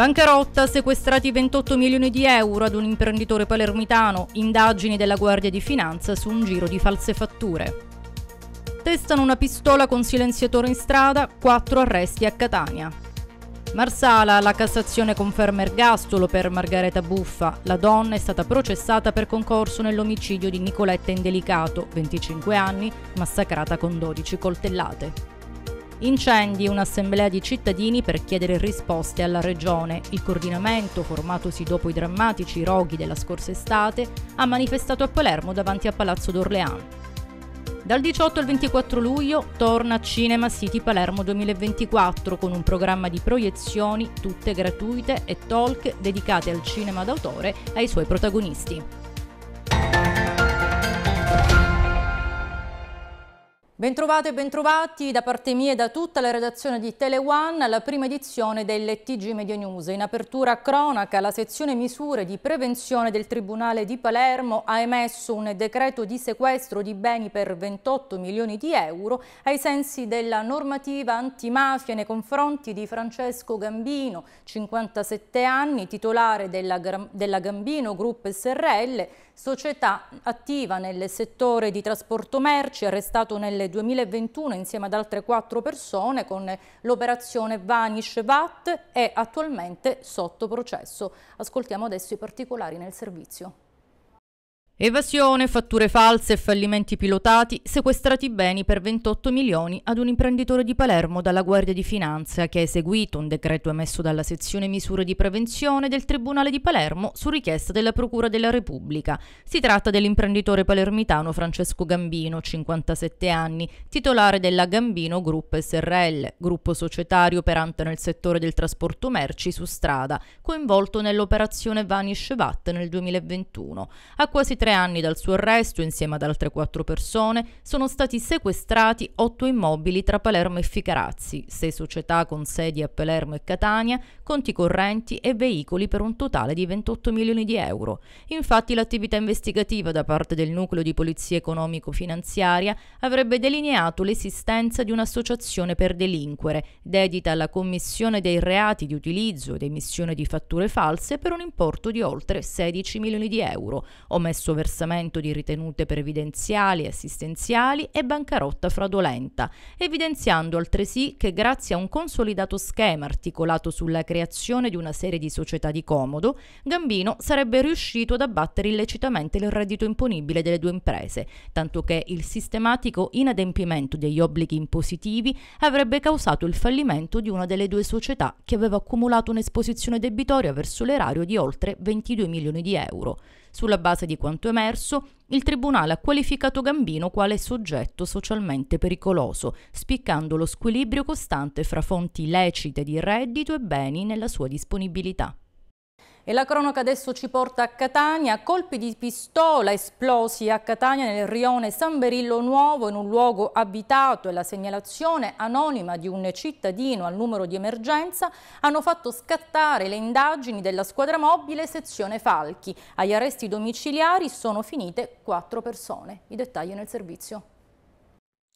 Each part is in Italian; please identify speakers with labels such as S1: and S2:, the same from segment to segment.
S1: Bancarotta, sequestrati 28 milioni di euro ad un imprenditore palermitano, indagini della Guardia di Finanza su un giro di false fatture. Testano una pistola con silenziatore in strada, quattro arresti a Catania. Marsala, la Cassazione conferma ergastolo per Margareta Buffa. La donna è stata processata per concorso nell'omicidio di Nicoletta Indelicato, 25 anni, massacrata con 12 coltellate. Incendi, un'assemblea di cittadini per chiedere risposte alla regione. Il coordinamento, formatosi dopo i drammatici roghi della scorsa estate, ha manifestato a Palermo davanti a Palazzo d'Orleano. Dal 18 al 24 luglio torna Cinema City Palermo 2024 con un programma di proiezioni tutte gratuite e talk dedicate al cinema d'autore e ai suoi protagonisti. Bentrovate e bentrovati da parte mia e da tutta la redazione di Teleone alla prima edizione del TG Media News. In apertura cronaca la sezione misure di prevenzione del Tribunale di Palermo ha emesso un decreto di sequestro di beni per 28 milioni di euro ai sensi della normativa antimafia nei confronti di Francesco Gambino, 57 anni, titolare della, della Gambino Group SRL, società attiva nel settore di trasporto merci, arrestato nel 2021 insieme ad altre quattro persone con l'operazione Vanish VAT è attualmente sotto processo. Ascoltiamo adesso i particolari nel servizio. Evasione, fatture false e fallimenti pilotati, sequestrati beni per 28 milioni ad un imprenditore di Palermo dalla Guardia di Finanza che ha eseguito un decreto emesso dalla sezione misure di prevenzione del Tribunale di Palermo su richiesta della Procura della Repubblica. Si tratta dell'imprenditore palermitano Francesco Gambino, 57 anni, titolare della Gambino Group SRL, gruppo societario operante nel settore del trasporto merci su strada, coinvolto nell'operazione Vanish VAT nel 2021. A quasi tre tre anni dal suo arresto, insieme ad altre quattro persone, sono stati sequestrati otto immobili tra Palermo e Ficarazzi, sei società con sedi a Palermo e Catania, conti correnti e veicoli per un totale di 28 milioni di euro. Infatti l'attività investigativa da parte del nucleo di polizia economico-finanziaria avrebbe delineato l'esistenza di un'associazione per delinquere, dedita alla commissione dei reati di utilizzo ed emissione di fatture false per un importo di oltre 16 milioni di euro, omesso versamento di ritenute previdenziali e assistenziali e bancarotta fraudolenta, evidenziando altresì che grazie a un consolidato schema articolato sulla creazione di una serie di società di comodo, Gambino sarebbe riuscito ad abbattere illecitamente il reddito imponibile delle due imprese, tanto che il sistematico inadempimento degli obblighi impositivi avrebbe causato il fallimento di una delle due società che aveva accumulato un'esposizione debitoria verso l'erario di oltre 22 milioni di euro. Sulla base di quanto emerso, il Tribunale ha qualificato Gambino quale soggetto socialmente pericoloso, spiccando lo squilibrio costante fra fonti lecite di reddito e beni nella sua disponibilità. E la cronaca adesso ci porta a Catania, colpi di pistola esplosi a Catania nel rione San Berillo Nuovo in un luogo abitato e la segnalazione anonima di un cittadino al numero di emergenza hanno fatto scattare le indagini della squadra mobile sezione Falchi. Agli arresti domiciliari sono finite quattro persone. I dettagli nel servizio.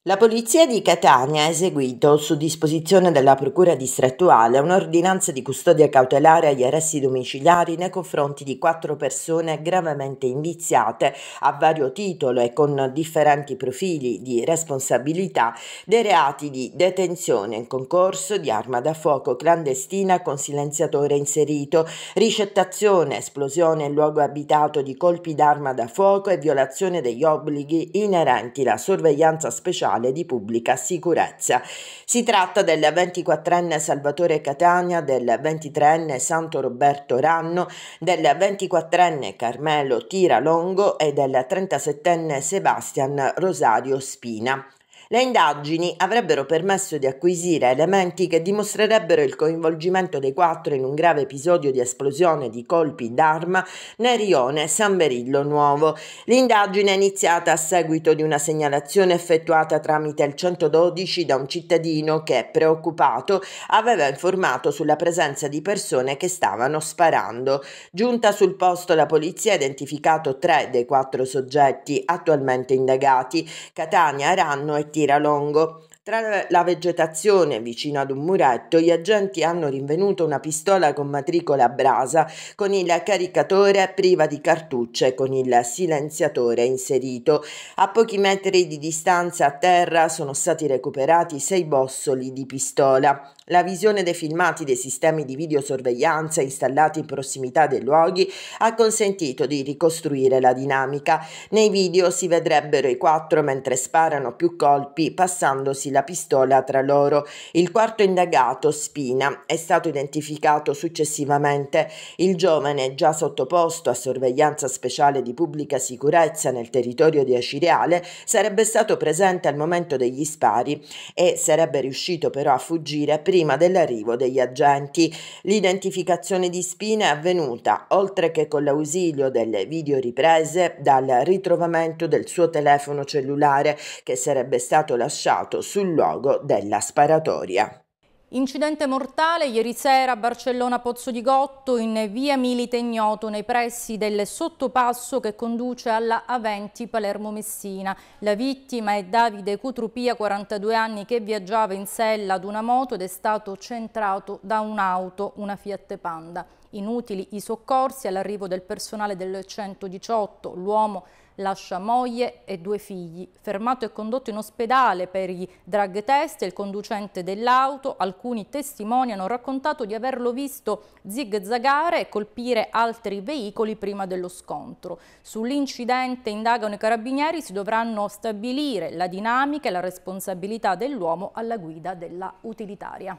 S2: La polizia di Catania ha eseguito, su disposizione della Procura distrettuale, un'ordinanza di custodia cautelare agli arresti domiciliari nei confronti di quattro persone gravemente indiziate a vario titolo e con differenti profili di responsabilità dei reati di detenzione in concorso di arma da fuoco clandestina con silenziatore inserito, ricettazione, esplosione in luogo abitato di colpi d'arma da fuoco e violazione degli obblighi inerenti la sorveglianza speciale locale di pubblica sicurezza. Si tratta del 24enne Salvatore Catania, del 23enne Santo Roberto Ranno, del 24enne Carmelo Tiralongo e del 37enne Sebastian Rosario Spina. Le indagini avrebbero permesso di acquisire elementi che dimostrerebbero il coinvolgimento dei quattro in un grave episodio di esplosione di colpi d'arma nel rione San Berillo Nuovo. L'indagine è iniziata a seguito di una segnalazione effettuata tramite il 112 da un cittadino che, preoccupato, aveva informato sulla presenza di persone che stavano sparando. Giunta sul posto la polizia ha identificato tre dei quattro soggetti attualmente indagati, Catania, Aranno e Tiralongo. Tra la vegetazione vicino ad un muretto, gli agenti hanno rinvenuto una pistola con matricola a brasa, con il caricatore priva di cartucce e con il silenziatore inserito. A pochi metri di distanza a terra sono stati recuperati sei bossoli di pistola. La visione dei filmati dei sistemi di videosorveglianza installati in prossimità dei luoghi ha consentito di ricostruire la dinamica. Nei video si vedrebbero i quattro mentre sparano più colpi passandosi la pistola tra loro. Il quarto indagato, Spina, è stato identificato successivamente. Il giovane, già sottoposto a sorveglianza speciale di pubblica sicurezza nel territorio di Acireale, sarebbe stato presente al momento degli spari e sarebbe riuscito però a fuggire prima prima dell'arrivo degli agenti. L'identificazione di spine è avvenuta, oltre che con l'ausilio delle videoriprese, dal ritrovamento del suo telefono cellulare che sarebbe stato lasciato sul luogo della sparatoria.
S1: Incidente mortale ieri sera a Barcellona Pozzo di Gotto in via Milite Ignoto nei pressi del sottopasso che conduce alla Aventi Palermo Messina. La vittima è Davide Cutrupia, 42 anni, che viaggiava in sella ad una moto ed è stato centrato da un'auto, una Fiat Panda. Inutili i soccorsi all'arrivo del personale del 118. L'uomo lascia moglie e due figli. Fermato e condotto in ospedale per i drug test, il conducente dell'auto, alcuni testimoni hanno raccontato di averlo visto zigzagare e colpire altri veicoli prima dello scontro. Sull'incidente indagano i carabinieri, si dovranno stabilire la dinamica e la responsabilità dell'uomo alla guida della utilitaria.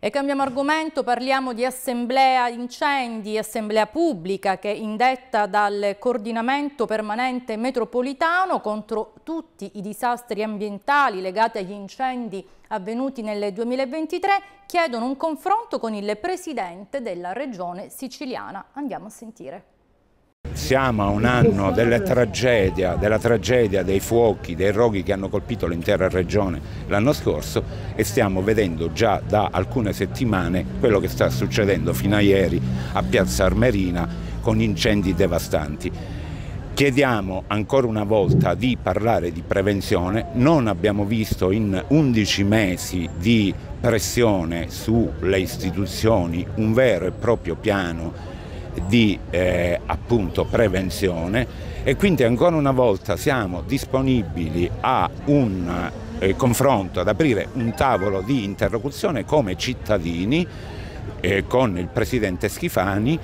S1: E cambiamo argomento, parliamo di assemblea incendi, assemblea pubblica che è indetta dal coordinamento permanente metropolitano contro tutti i disastri ambientali legati agli incendi avvenuti nel 2023 chiedono un confronto con il presidente della regione siciliana. Andiamo a sentire
S3: siamo a un anno della tragedia, della tragedia dei fuochi, dei roghi che hanno colpito l'intera regione l'anno scorso e stiamo vedendo già da alcune settimane quello che sta succedendo fino a ieri a Piazza Armerina con incendi devastanti. Chiediamo ancora una volta di parlare di prevenzione, non abbiamo visto in 11 mesi di pressione sulle istituzioni un vero e proprio piano di eh, appunto prevenzione e quindi ancora una volta siamo disponibili a un eh, confronto, ad aprire un tavolo di interlocuzione come cittadini eh, con il presidente Schifani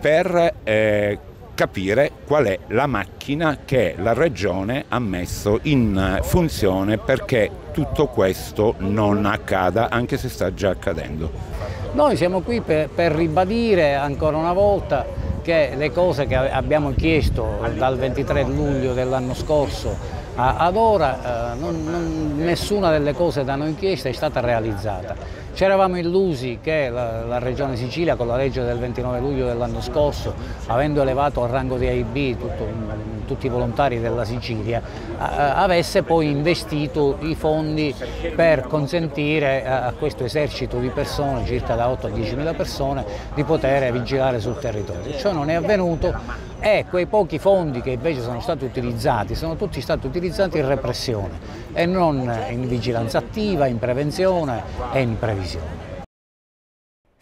S3: per eh, capire qual è la macchina che la regione ha messo in funzione perché tutto questo non accada anche se sta già accadendo. Noi siamo qui per, per ribadire ancora una volta che le cose che abbiamo chiesto dal 23 luglio dell'anno scorso ad ora eh, non, non, nessuna delle cose da noi chieste è stata realizzata. Ci eravamo illusi che la, la, Regione Sicilia con la legge del 29 luglio dell'anno scorso, avendo elevato al rango di AIB tutto un, tutti i volontari della Sicilia, eh, avesse poi investito i fondi per consentire eh, a questo esercito di persone, circa da 8 a 10 mila persone, di poter vigilare sul territorio. Ciò non è avvenuto e quei pochi fondi che invece sono stati utilizzati sono tutti stati utilizzati in repressione e non in vigilanza attiva, in prevenzione e in previsione.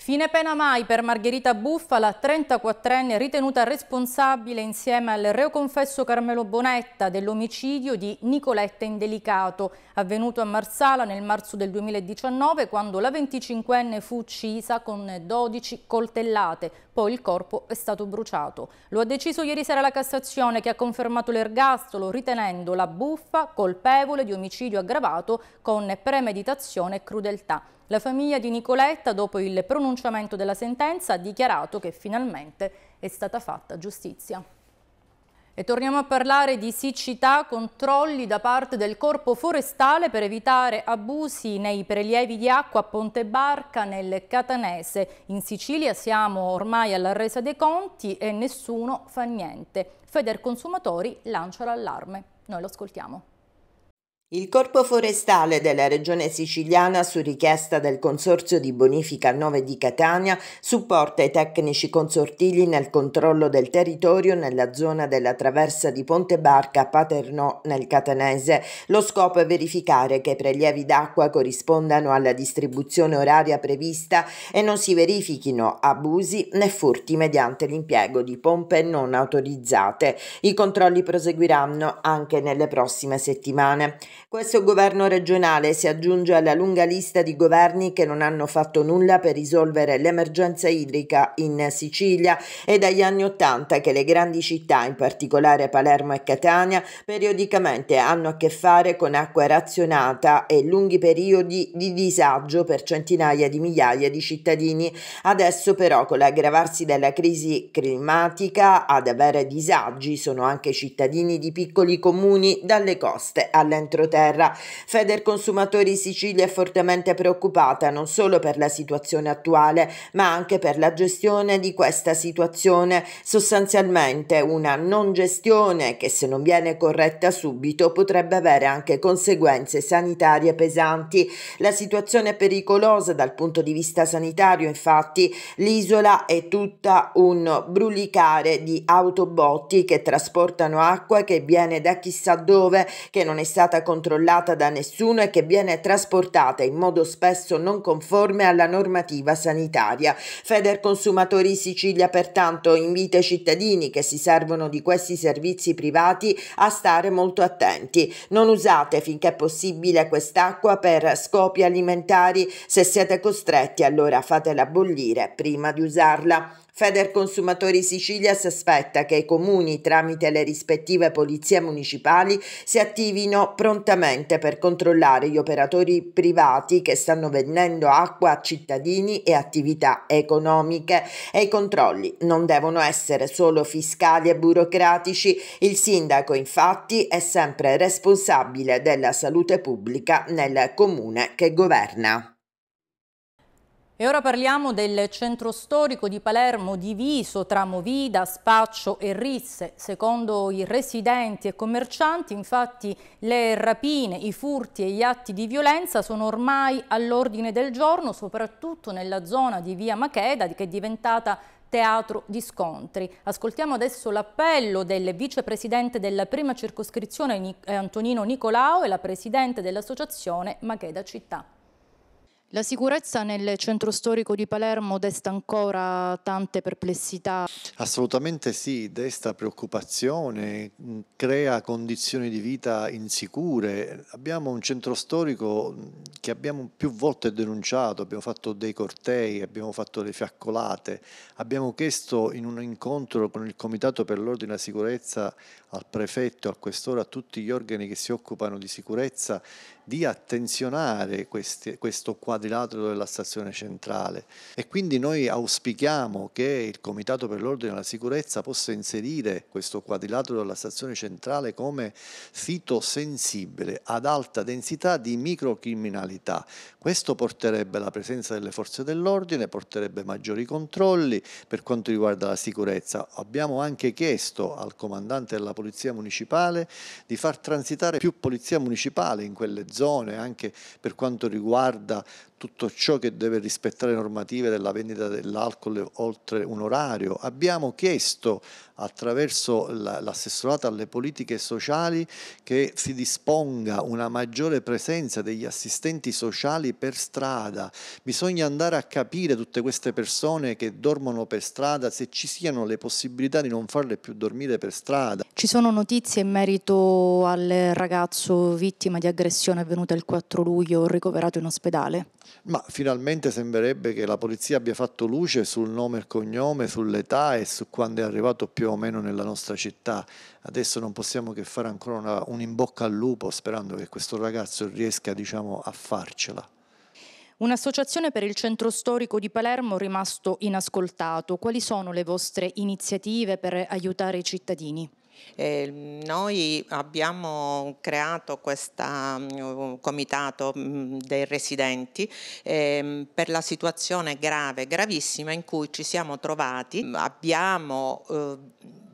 S1: Fine pena mai per Margherita Buffa, la 34enne ritenuta responsabile insieme al reo confesso Carmelo Bonetta dell'omicidio di Nicoletta Indelicato, avvenuto a Marsala nel marzo del 2019 quando la 25enne fu uccisa con 12 coltellate, poi il corpo è stato bruciato. Lo ha deciso ieri sera la Cassazione che ha confermato l'ergastolo ritenendo la Buffa colpevole di omicidio aggravato con premeditazione e crudeltà. La famiglia di Nicoletta, dopo il pronunciamento della sentenza, ha dichiarato che finalmente è stata fatta giustizia. E torniamo a parlare di siccità, controlli da parte del corpo forestale per evitare abusi nei prelievi di acqua a Ponte Barca nel Catanese. In Sicilia siamo ormai alla resa dei conti e nessuno fa niente. Feder Consumatori lancia l'allarme. Noi lo ascoltiamo.
S2: Il Corpo Forestale della Regione Siciliana, su richiesta del Consorzio di Bonifica 9 di Catania, supporta i tecnici consortili nel controllo del territorio nella zona della traversa di Ponte Barca a Paternò nel Catanese. Lo scopo è verificare che i prelievi d'acqua corrispondano alla distribuzione oraria prevista e non si verifichino abusi né furti mediante l'impiego di pompe non autorizzate. I controlli proseguiranno anche nelle prossime settimane. Questo governo regionale si aggiunge alla lunga lista di governi che non hanno fatto nulla per risolvere l'emergenza idrica in Sicilia È dagli anni Ottanta che le grandi città, in particolare Palermo e Catania, periodicamente hanno a che fare con acqua razionata e lunghi periodi di disagio per centinaia di migliaia di cittadini. Adesso però con l'aggravarsi della crisi climatica ad avere disagi sono anche cittadini di piccoli comuni dalle coste all'entroterra. Inghilterra. Feder Consumatori Sicilia è fortemente preoccupata non solo per la situazione attuale, ma anche per la gestione di questa situazione, sostanzialmente una non gestione che se non viene corretta subito potrebbe avere anche conseguenze sanitarie pesanti. La situazione è pericolosa dal punto di vista sanitario, infatti l'isola è tutta un brulicare di autobotti che trasportano acqua che viene da chissà dove, che non è stata controllata controllata da nessuno e che viene trasportata in modo spesso non conforme alla normativa sanitaria. Feder Consumatori Sicilia pertanto invita i cittadini che si servono di questi servizi privati a stare molto attenti. Non usate finché è possibile quest'acqua per scopi alimentari, se siete costretti allora fatela bollire prima di usarla. Feder Consumatori Sicilia si aspetta che i comuni, tramite le rispettive polizie municipali, si attivino prontamente per controllare gli operatori privati che stanno vendendo acqua a cittadini e attività economiche e i controlli non devono essere solo fiscali e burocratici. Il sindaco infatti è sempre responsabile della salute pubblica nel comune che governa.
S1: E ora parliamo del centro storico di Palermo diviso tra Movida, Spaccio e Risse. Secondo i residenti e commercianti, infatti, le rapine, i furti e gli atti di violenza sono ormai all'ordine del giorno, soprattutto nella zona di via Macheda, che è diventata teatro di scontri. Ascoltiamo adesso l'appello del vicepresidente della prima circoscrizione eh, Antonino Nicolao e la presidente dell'associazione Macheda Città. La sicurezza nel centro storico di Palermo desta ancora tante perplessità.
S4: Assolutamente sì, desta preoccupazione, mm, crea condizioni di vita insicure. Abbiamo un centro storico mm, che abbiamo più volte denunciato, abbiamo fatto dei cortei, abbiamo fatto le fiaccolate, abbiamo chiesto in un incontro con il Comitato per l'Ordine e la Sicurezza al prefetto, al questore, a tutti gli organi che si occupano di sicurezza di attenzionare questi, questo quadrilatero della stazione centrale e quindi noi auspichiamo che il Comitato per l'Ordine e la Sicurezza possa inserire questo quadrilatero della stazione centrale come sito sensibile ad alta densità di microcriminalità. Questo porterebbe alla presenza delle forze dell'ordine, porterebbe maggiori controlli per quanto riguarda la sicurezza. Abbiamo anche chiesto al comandante della Polizia Municipale di far transitare più Polizia Municipale in quelle zone zone anche per quanto riguarda tutto ciò che deve rispettare le normative della vendita dell'alcol oltre un orario. Abbiamo chiesto attraverso l'assessorato alle politiche sociali che si disponga una maggiore presenza degli assistenti sociali per strada. Bisogna andare a capire tutte queste persone che dormono per strada, se ci siano le possibilità di non farle più dormire per strada.
S1: Ci sono notizie in merito al ragazzo vittima di aggressione avvenuta il 4 luglio, ricoverato in ospedale?
S4: Ma finalmente sembrerebbe che la polizia abbia fatto luce sul nome e cognome, sull'età e su quando è arrivato più o meno nella nostra città. Adesso non possiamo che fare ancora una, un in bocca al lupo sperando che questo ragazzo riesca diciamo, a farcela.
S1: Un'associazione per il centro storico di Palermo rimasto inascoltato. Quali sono le vostre iniziative per aiutare i cittadini?
S5: Eh, noi abbiamo creato questo mm, comitato mm, dei residenti eh, per la situazione grave, gravissima in cui ci siamo trovati. Abbiamo eh,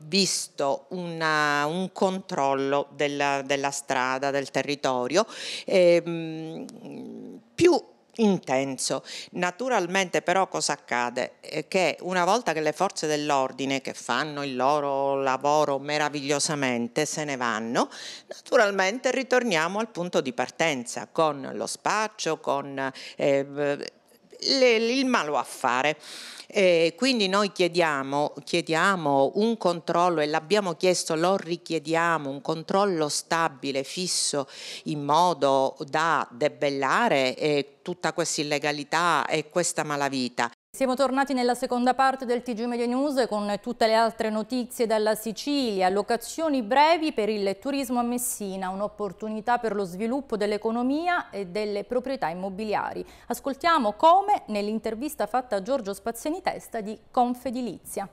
S5: visto una, un controllo della, della, strada, del territorio, ehm, più intenso. Naturalmente però cosa accade? Che una volta che le forze dell'ordine che fanno il loro lavoro meravigliosamente se ne vanno, naturalmente ritorniamo al punto di partenza con lo spaccio, con eh, le, il malo affare. Eh, quindi noi chiediamo, chiediamo un controllo e l'abbiamo chiesto, lo richiediamo, un controllo stabile, fisso, in modo da debellare eh, tutta questa illegalità e questa malavita.
S1: Siamo tornati nella seconda parte del TG Media News con tutte le altre notizie dalla Sicilia. Locazioni brevi per il turismo a Messina, un'opportunità per lo sviluppo dell'economia e delle proprietà immobiliari. Ascoltiamo come nell'intervista fatta a Giorgio Spaziani Testa di Confedilizia.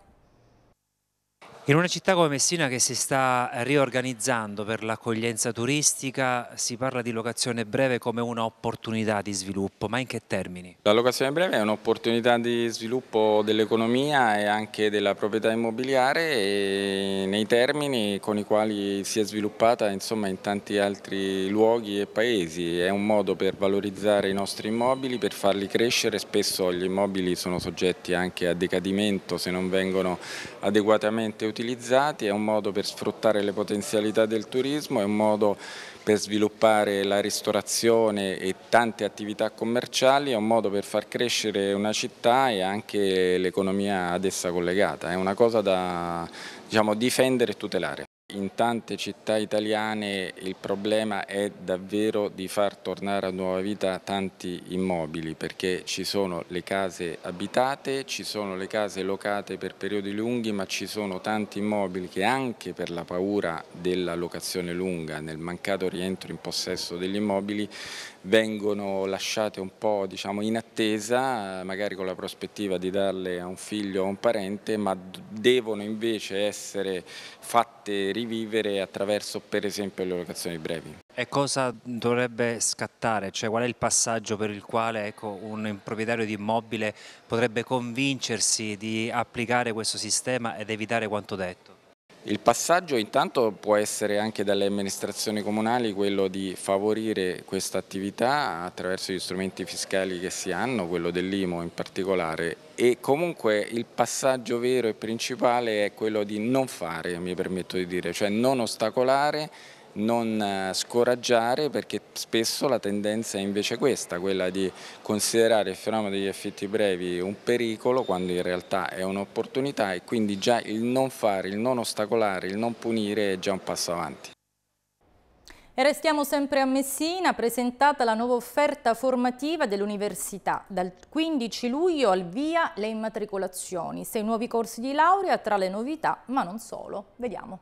S6: In una città come Messina che si sta riorganizzando per l'accoglienza turistica si parla di locazione breve come un'opportunità di sviluppo, ma in che termini?
S7: La locazione breve è un'opportunità di sviluppo dell'economia e anche della proprietà immobiliare nei termini con i quali si è sviluppata insomma, in tanti altri luoghi e paesi. È un modo per valorizzare i nostri immobili, per farli crescere. Spesso gli immobili sono soggetti anche a decadimento se non vengono adeguatamente utilizzati utilizzati, è un modo per sfruttare le potenzialità del turismo, è un modo per sviluppare la ristorazione e tante attività commerciali, è un modo per far crescere una città e anche l'economia ad essa collegata, è una cosa da diciamo, difendere e tutelare. In tante città italiane il problema è davvero di far tornare a nuova vita tanti immobili perché ci sono le case abitate, ci sono le case locate per periodi lunghi ma ci sono tanti immobili che anche per la paura della locazione lunga, nel mancato rientro in possesso degli immobili vengono lasciate un po' diciamo, in attesa, magari con la prospettiva di darle a un figlio o a un parente, ma devono invece essere fatte rivivere attraverso per esempio le locazioni brevi.
S6: E cosa dovrebbe scattare? Cioè, qual è il passaggio per il quale ecco, un proprietario di immobile potrebbe convincersi di applicare questo sistema ed evitare quanto detto?
S7: Il passaggio intanto può essere anche dalle amministrazioni comunali quello di favorire questa attività attraverso gli strumenti fiscali che si hanno, quello dell'IMO in particolare e comunque il passaggio vero e principale è quello di non fare, mi permetto di dire, cioè non ostacolare non eh, scoraggiare perché spesso la tendenza è invece questa, quella di considerare il fenomeno degli affitti brevi un pericolo quando in realtà è un'opportunità e quindi già il non fare, il non ostacolare, il non punire è già un passo avanti.
S1: E restiamo sempre a Messina, presentata la nuova offerta formativa dell'università. Dal 15 luglio al via le immatricolazioni, sei nuovi corsi di laurea tra le novità, ma non solo. Vediamo.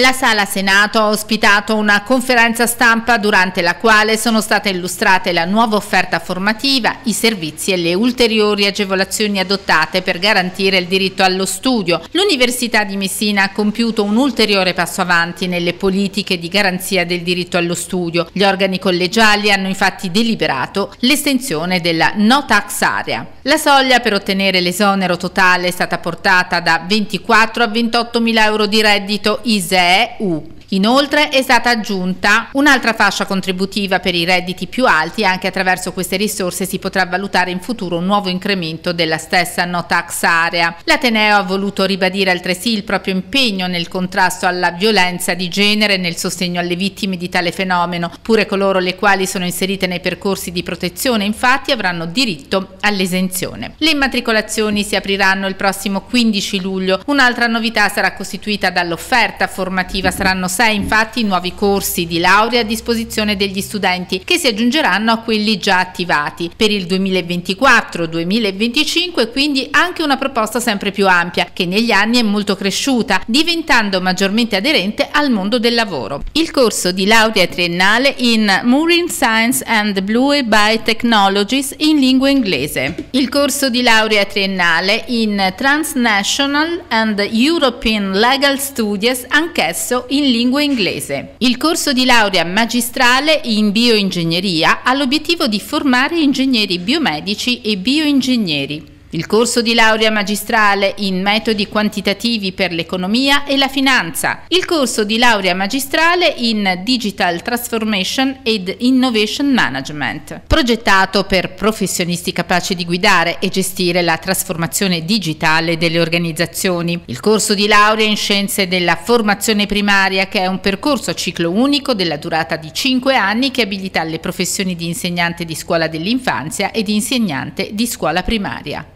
S8: La Sala Senato ha ospitato una conferenza stampa durante la quale sono state illustrate la nuova offerta formativa, i servizi e le ulteriori agevolazioni adottate per garantire il diritto allo studio. L'Università di Messina ha compiuto un ulteriore passo avanti nelle politiche di garanzia del diritto allo studio. Gli organi collegiali hanno infatti deliberato l'estensione della no tax area. La soglia per ottenere l'esonero totale è stata portata da 24 a 28 mila euro di reddito ISE é o Inoltre è stata aggiunta un'altra fascia contributiva per i redditi più alti e anche attraverso queste risorse si potrà valutare in futuro un nuovo incremento della stessa no tax area. L'Ateneo ha voluto ribadire altresì il proprio impegno nel contrasto alla violenza di genere e nel sostegno alle vittime di tale fenomeno, pure coloro le quali sono inserite nei percorsi di protezione infatti avranno diritto all'esenzione. Le immatricolazioni si apriranno il prossimo 15 luglio, un'altra novità sarà costituita dall'offerta formativa, saranno 6 infatti nuovi corsi di laurea a disposizione degli studenti che si aggiungeranno a quelli già attivati. Per il 2024-2025 quindi anche una proposta sempre più ampia che negli anni è molto cresciuta diventando maggiormente aderente al mondo del lavoro. Il corso di laurea triennale in Marine Science and Blue Biotechnologies in lingua inglese. Il corso di laurea triennale in Transnational and European Legal Studies anch'esso in lingua lingua inglese. Il corso di laurea magistrale in bioingegneria ha l'obiettivo di formare ingegneri biomedici e bioingegneri. Il corso di laurea magistrale in metodi quantitativi per l'economia e la finanza. Il corso di laurea magistrale in Digital Transformation ed Innovation Management, progettato per professionisti capaci di guidare e gestire la trasformazione digitale delle organizzazioni. Il corso di laurea in scienze della formazione primaria, che è un percorso a ciclo unico della durata di 5 anni che abilita le professioni di insegnante di scuola dell'infanzia e di insegnante di scuola primaria.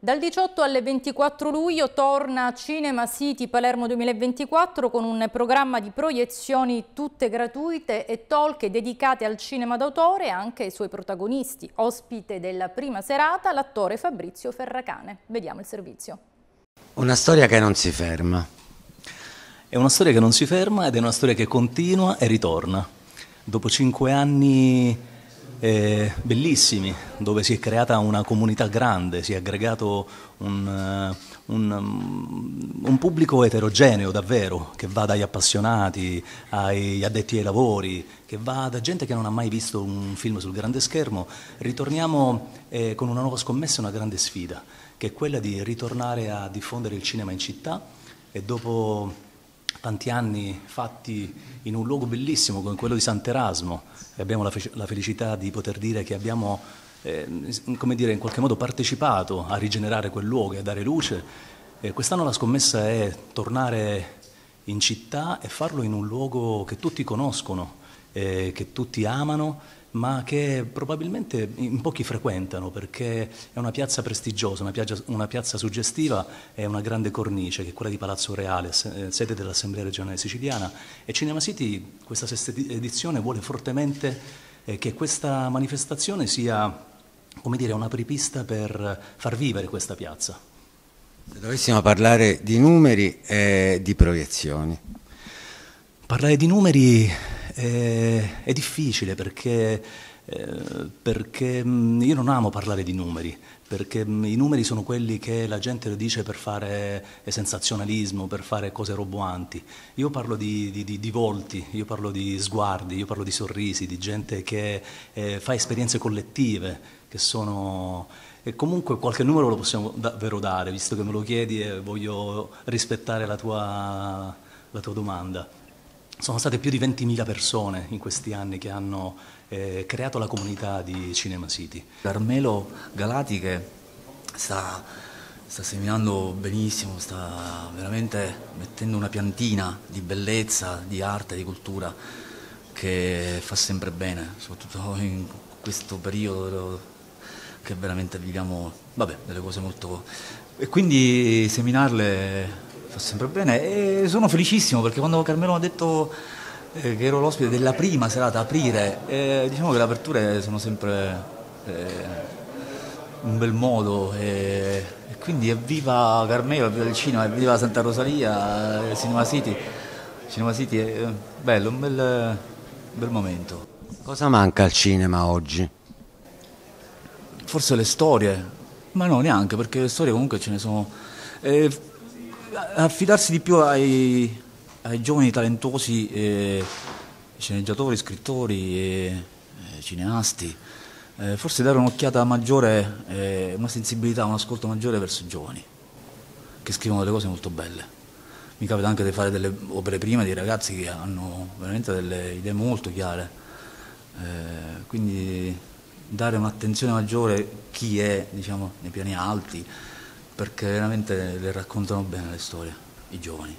S1: Dal 18 alle 24 luglio torna Cinema City Palermo 2024 con un programma di proiezioni tutte gratuite e talk dedicate al cinema d'autore e anche ai suoi protagonisti. Ospite della prima serata l'attore Fabrizio Ferracane. Vediamo il servizio.
S9: Una storia che non si ferma. È una storia che non si ferma ed è una storia che continua e ritorna. Dopo cinque anni eh, bellissimi, dove si è creata una comunità grande, si è aggregato un, eh, un, mm, un pubblico eterogeneo davvero, che va dagli appassionati, agli addetti ai lavori, che va da gente che non ha mai visto un film sul grande schermo. Ritorniamo eh, con una nuova scommessa e una grande sfida, che è quella di ritornare a diffondere il cinema in città e dopo tanti anni fatti in un luogo bellissimo come quello di Sant'Erasmo, abbiamo la, fe- la felicità di poter dire che abbiamo, eh, come dire, in qualche modo partecipato a rigenerare quel luogo e a dare luce. Eh, quest'anno la scommessa è tornare in città e farlo in un luogo che tutti conoscono, eh, che tutti amano ma che probabilmente in pochi frequentano perché è una piazza prestigiosa, una piazza, una piazza suggestiva è una grande cornice che è quella di Palazzo Reale, eh, sede dell'Assemblea regionale siciliana e Cinema City questa sesta edizione vuole fortemente eh, che questa manifestazione sia come dire, un'apripista per far vivere questa piazza.
S3: Se dovessimo parlare di numeri e eh, di proiezioni.
S9: Parlare di numeri è, eh, è difficile perché, eh, perché mm, io non amo parlare di numeri, perché mm, i numeri sono quelli che la gente dice per fare sensazionalismo, per fare cose roboanti. Io parlo di, di, di volti, io parlo di sguardi, io parlo di sorrisi, di gente che eh, fa esperienze collettive, che sono... E comunque qualche numero lo possiamo davvero dare, visto che me lo chiedi e voglio rispettare la tua, la tua domanda sono state più di 20.000 persone in questi anni che hanno eh, creato la comunità
S6: di Cinema City. Carmelo Galati che sta, sta seminando benissimo, sta veramente mettendo una piantina di bellezza, di arte, di cultura che fa sempre bene, soprattutto in questo periodo che veramente viviamo, vabbè, delle cose molto... E quindi seminarle Sto sempre bene e sono felicissimo perché quando Carmelo mi ha detto eh, che ero l'ospite della prima serata a aprire, eh, diciamo che le aperture sono sempre eh, un bel modo e, e quindi evviva Carmelo, evviva il cinema, evviva Santa Rosalia, eh, Cinema City. Cinema City è bello, un bel, bel momento.
S3: Cosa manca al cinema oggi?
S6: Forse le storie, ma no neanche perché le storie comunque ce ne sono. Eh, eh, affidarsi di più ai, ai giovani talentuosi eh, sceneggiatori, scrittori, eh, cineasti, eh, forse dare un'occhiata maggiore, eh, una sensibilità, un ascolto maggiore verso i giovani, che scrivono delle cose molto belle. Mi capita anche di fare delle opere prime di ragazzi che hanno veramente delle idee molto chiare, eh, quindi dare un'attenzione maggiore a chi è diciamo, nei piani alti, perché veramente le raccontano bene le storie, i giovani.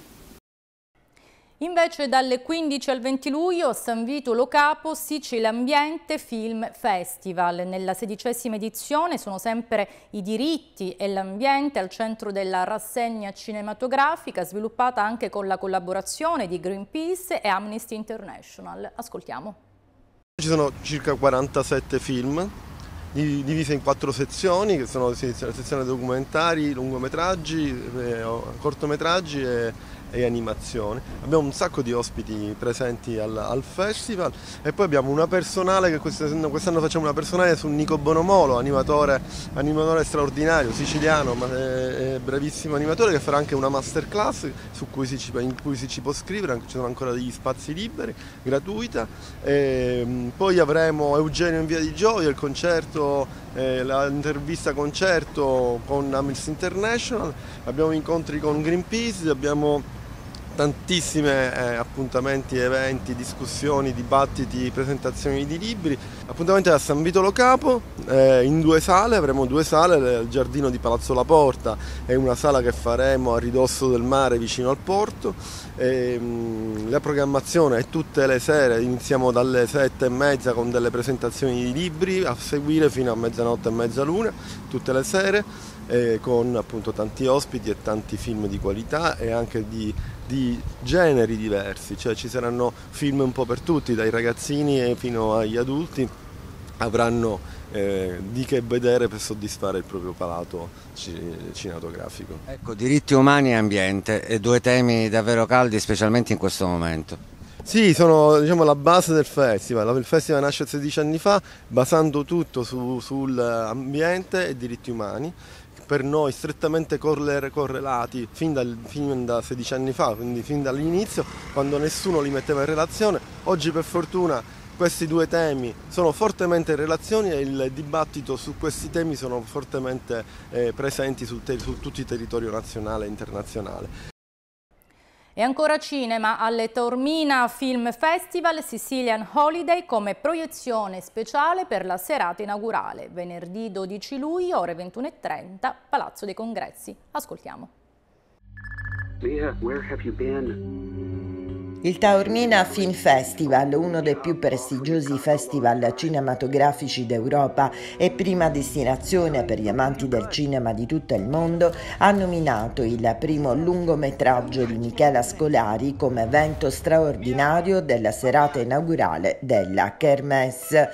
S1: Invece dalle 15 al 20 luglio San Vito Lo Capo Sicil Ambiente Film Festival. Nella sedicesima edizione sono sempre i diritti e l'ambiente al centro della rassegna cinematografica sviluppata anche con la collaborazione di Greenpeace e Amnesty International. Ascoltiamo.
S10: Ci sono circa 47 film divisa in quattro sezioni che sono la sezione documentari, lungometraggi, eh, cortometraggi e e animazione. Abbiamo un sacco di ospiti presenti al, al festival e poi abbiamo una personale che quest'anno, quest'anno, facciamo una personale su Nico Bonomolo, animatore, animatore straordinario, siciliano, ma è, eh, è eh, bravissimo animatore che farà anche una masterclass cui ci, in cui si ci può scrivere, ci sono ancora degli spazi liberi, gratuita. E, ehm, poi avremo Eugenio in via di gioia, il concerto, eh, l'intervista concerto con Amnesty International, abbiamo incontri con Greenpeace, abbiamo tantissimi eh, appuntamenti, eventi, discussioni, dibattiti, presentazioni di libri. Appuntamento è a San Vito Lo Capo, eh, in due sale, avremo due sale, il giardino di Palazzo La Porta è una sala che faremo a ridosso del mare vicino al porto. E, ehm, mh, la programmazione è tutte le sere, iniziamo dalle sette e mezza con delle presentazioni di libri a seguire fino a mezzanotte e mezzaluna, tutte le sere, eh, con appunto tanti ospiti e tanti film di qualità e anche di di generi diversi, cioè ci saranno film un po' per tutti, dai ragazzini fino agli adulti avranno eh, di che vedere per soddisfare il proprio palato cinematografico. Ecco,
S3: diritti umani e ambiente, due temi davvero caldi specialmente in questo momento.
S10: Sì, sono diciamo, la base del festival. Il festival nasce 16 anni fa basando tutto su, sull'ambiente eh, e diritti umani per noi strettamente correlati fin, dal, fin, da 16 anni fa, quindi fin dall'inizio, quando nessuno li metteva in relazione. Oggi per fortuna questi due temi sono fortemente in relazione e il dibattito su questi temi sono fortemente eh, presenti sul te- su tutto il territorio nazionale e internazionale.
S1: E ancora cinema alle Tormina Film Festival Sicilian Holiday come proiezione speciale per la serata inaugurale. Venerdì 12 luglio, ore 21.30, Palazzo dei Congressi. Ascoltiamo.
S11: Mia, where have you been?
S2: Il Taormina Film Festival, uno dei più prestigiosi festival cinematografici d'Europa e prima destinazione per gli amanti del cinema di tutto il mondo, ha nominato il primo lungometraggio di Michela Scolari come evento straordinario della serata inaugurale della Kermesse.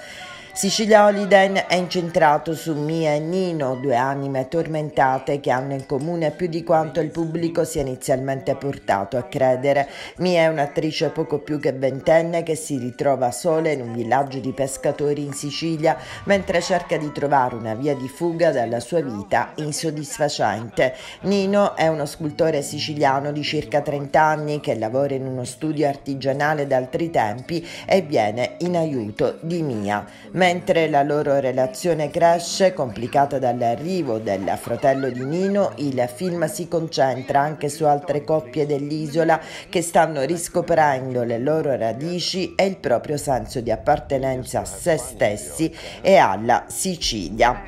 S2: Sicilia Holiday è incentrato su Mia e Nino, due anime tormentate che hanno in comune più di quanto il pubblico sia inizialmente portato a credere. Mia è un'attrice poco più che ventenne che si ritrova sola in un villaggio di pescatori in Sicilia mentre cerca di trovare una via di fuga dalla sua vita insoddisfacente. Nino è uno scultore siciliano di circa 30 anni che lavora in uno studio artigianale da altri tempi e viene in aiuto di Mia. Mentre la loro relazione cresce, complicata dall'arrivo del fratello di Nino, il film si concentra anche su altre coppie dell'isola che stanno riscoprendo le loro radici e il proprio senso di appartenenza a se stessi e alla Sicilia.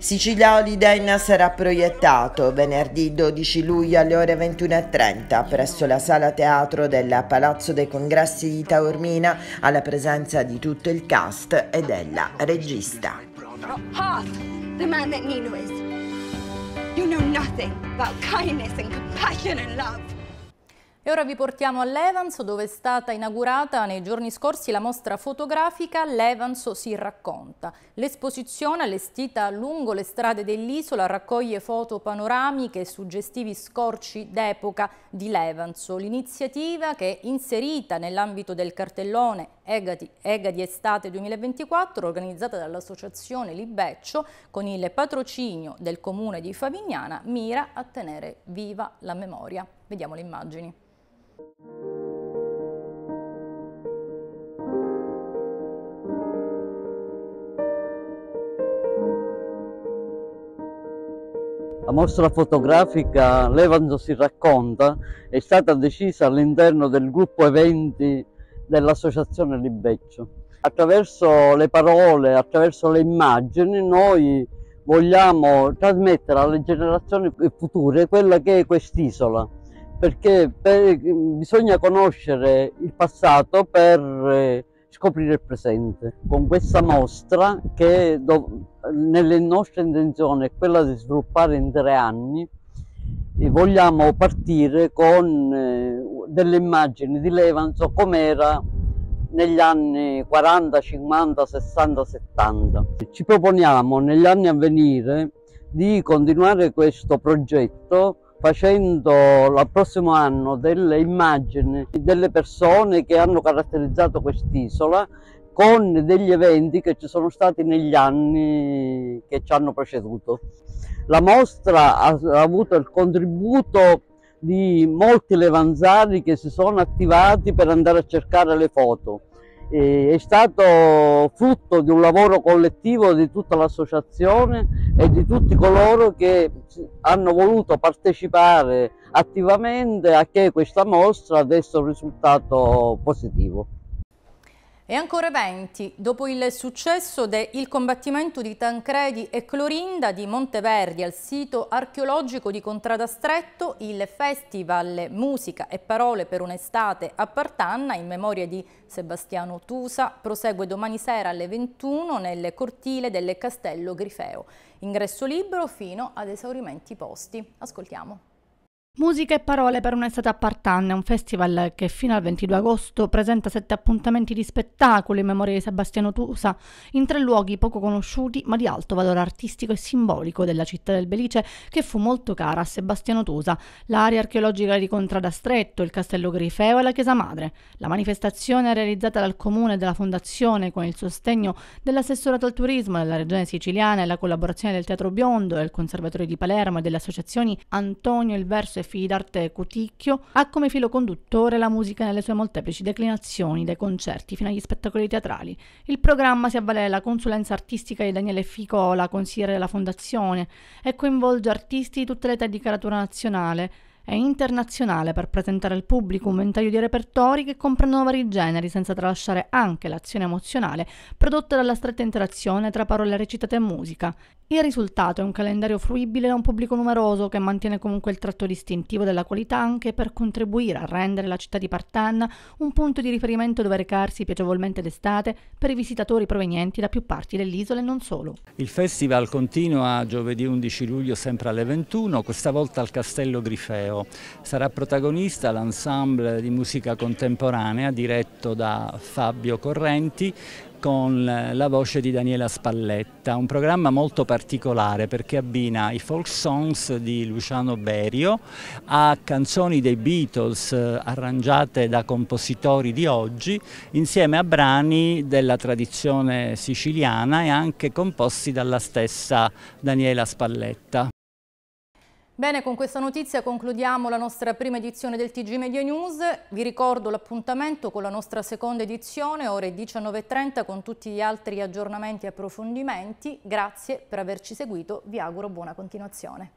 S2: Sicilia Holiden sarà proiettato venerdì 12 luglio alle ore 21.30 presso la sala teatro del Palazzo dei Congressi di Taormina alla presenza di tutto il cast e della regista. Hoth, the man that Nino is. You know nothing
S1: about kindness and compassion and love. E ora vi portiamo a Levanzo dove è stata inaugurata nei giorni scorsi la mostra fotografica Levanzo si racconta. L'esposizione allestita lungo le strade dell'isola raccoglie foto panoramiche e suggestivi scorci d'epoca di Levanzo. L'iniziativa che è inserita nell'ambito del cartellone Egadi, Egadi Estate 2024 organizzata dall'associazione Libeccio con il patrocinio del comune di Favignana mira a tenere viva la memoria. Vediamo le immagini.
S11: La mostra fotografica Levanzo si racconta è stata decisa all'interno del gruppo eventi dell'Associazione Libeccio. Attraverso le parole, attraverso le immagini, noi vogliamo trasmettere alle generazioni future quella che è quest'isola perché per, bisogna conoscere il passato per eh, scoprire il presente. Con questa mostra, che do, nelle nostre intenzioni è quella di sviluppare in tre anni, vogliamo partire con eh, delle immagini di Levanzo com'era negli anni 40, 50, 60, 70. Ci proponiamo negli anni a venire di continuare questo progetto facendo il prossimo anno delle immagini delle persone che hanno caratterizzato quest'isola con degli eventi che ci sono stati negli anni che ci hanno preceduto. La mostra ha, avuto il contributo di molti levanzari che si sono attivati per andare a cercare le foto è stato frutto di un lavoro collettivo di tutta l'associazione e di tutti coloro che hanno voluto partecipare attivamente a che questa mostra desse un risultato positivo.
S1: E ancora eventi. dopo il successo del combattimento di Tancredi e Clorinda di Monteverdi al sito archeologico di Contrada Stretto, il festival Musica e Parole per un'estate a Partanna in memoria di Sebastiano Tusa prosegue domani sera alle 21 nel cortile del Castello Grifeo. Ingresso libero fino ad esaurimenti posti. Ascoltiamo.
S12: Musica e parole per un'estate a Partanne, un festival che fino al 22 agosto presenta sette appuntamenti di spettacoli in memoria di Sebastiano Tusa, in tre luoghi poco conosciuti ma di alto valore artistico e simbolico della città del Belice che fu molto cara a Sebastiano Tusa, l'area archeologica di Contrada Stretto, il Castello Grifeo e la Chiesa Madre. La manifestazione realizzata dal Comune e dalla Fondazione con il sostegno dell'assessorato al turismo della Regione siciliana e la collaborazione del Teatro Biondo, del Conservatorio di Palermo e delle associazioni Antonio il Verso Fidarte Cuticchio ha come filo conduttore la musica nelle sue molteplici declinazioni, dai concerti fino agli spettacoli teatrali. Il programma si avvale della consulenza artistica di Daniele Ficola, consigliere della fondazione, e coinvolge artisti di tutte le età di caratura nazionale e internazionale per presentare al pubblico un ventaglio di repertori che comprendono vari generi, senza tralasciare anche l'azione emozionale prodotta dalla stretta interazione tra parole recitate e musica. Il risultato è un calendario fruibile da un pubblico numeroso che mantiene comunque il tratto distintivo della qualità anche per contribuire a rendere la città di Partanna un punto di riferimento dove recarsi piacevolmente d'estate per i visitatori provenienti da più parti dell'isola e non solo.
S9: Il festival continua giovedì 11 luglio sempre alle 21, questa volta al Castello Grifeo. Sarà protagonista l'ensemble di musica contemporanea diretto da Fabio Correnti con la voce di Daniela Spalletta, un programma molto particolare perché abbina i folk songs di Luciano Berio a canzoni dei Beatles eh, arrangiate da compositori di oggi insieme a brani della tradizione siciliana e anche composti dalla stessa Daniela Spalletta.
S1: Bene, con questa notizia concludiamo la nostra prima edizione del TG Media News. Vi ricordo l'appuntamento con la nostra seconda edizione, ore 19.30, con tutti gli altri aggiornamenti e approfondimenti. Grazie per averci seguito, vi auguro buona continuazione.